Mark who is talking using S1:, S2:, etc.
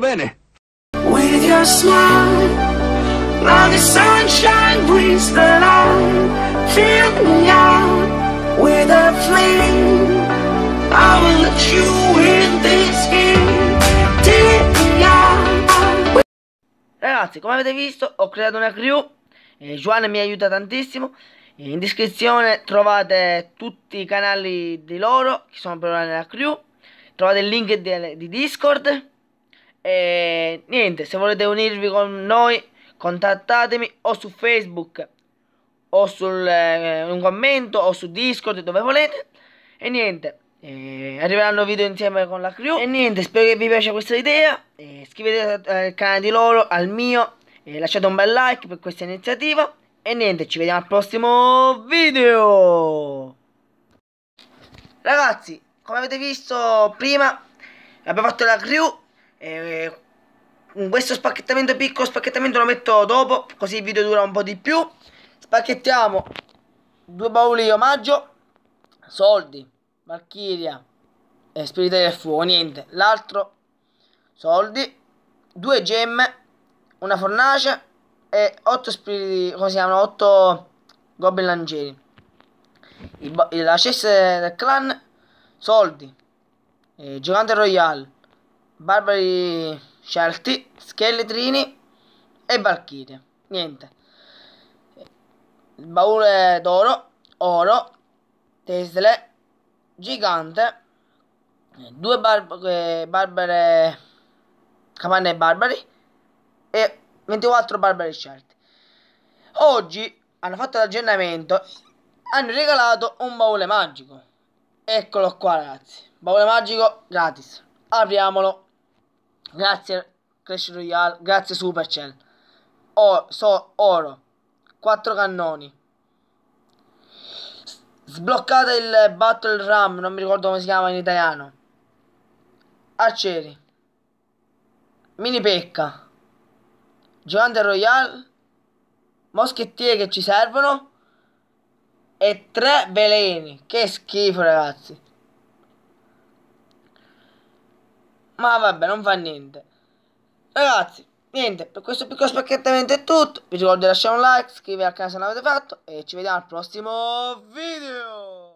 S1: vedo bene. With your smile, like the sunshine brings the light, fill me out with a flame. I will let you in this game. Ragazzi, come avete visto, ho creato una crew. Eh, Joan mi aiuta tantissimo. In descrizione trovate tutti i canali di loro che sono per ora nella crew. Trovate il link di, di Discord e niente, se volete unirvi con noi, contattatemi o su Facebook o sul eh, un commento o su Discord dove volete. E niente, eh, arriveranno video insieme con la crew. E niente, spero che vi piaccia questa idea. Eh, iscrivetevi al canale di loro, al mio. e lasciate un bel like per questa iniziativa. E niente, ci vediamo al prossimo video. Ragazzi, come avete visto prima, abbiamo fatto la crew eh, questo spacchettamento piccolo spacchettamento lo metto dopo così il video dura un po' di più spacchettiamo due bauli omaggio soldi Valchiria e spirito del fuoco niente l'altro soldi due gemme una fornace e 8 spiriti come si chiamano 8 goblin lancieri la cesta del clan soldi eh, giocante royale Barbari Scelti, Scheletrini e Valchirie. Niente. Baule d'oro, oro, tesle, gigante, due bar- eh, barbare, capanne barbari e 24 barbari scelti. Oggi hanno fatto l'aggiornamento, hanno regalato un baule magico. Eccolo qua ragazzi, baule magico gratis. Apriamolo. Grazie Clash Royale, grazie Supercell. Or, so, oro, 4 cannoni. Sbloccata il Battle Ram, non mi ricordo come si chiama in italiano. Arcieri. Mini Pecca. Gigante Royale. Moschettiere che ci servono. E tre veleni. Che schifo ragazzi. ma vabbè non fa niente ragazzi niente per questo piccolo spacchettamento è tutto vi ricordo di lasciare un like iscrivervi al canale se non l'avete fatto e ci vediamo al prossimo video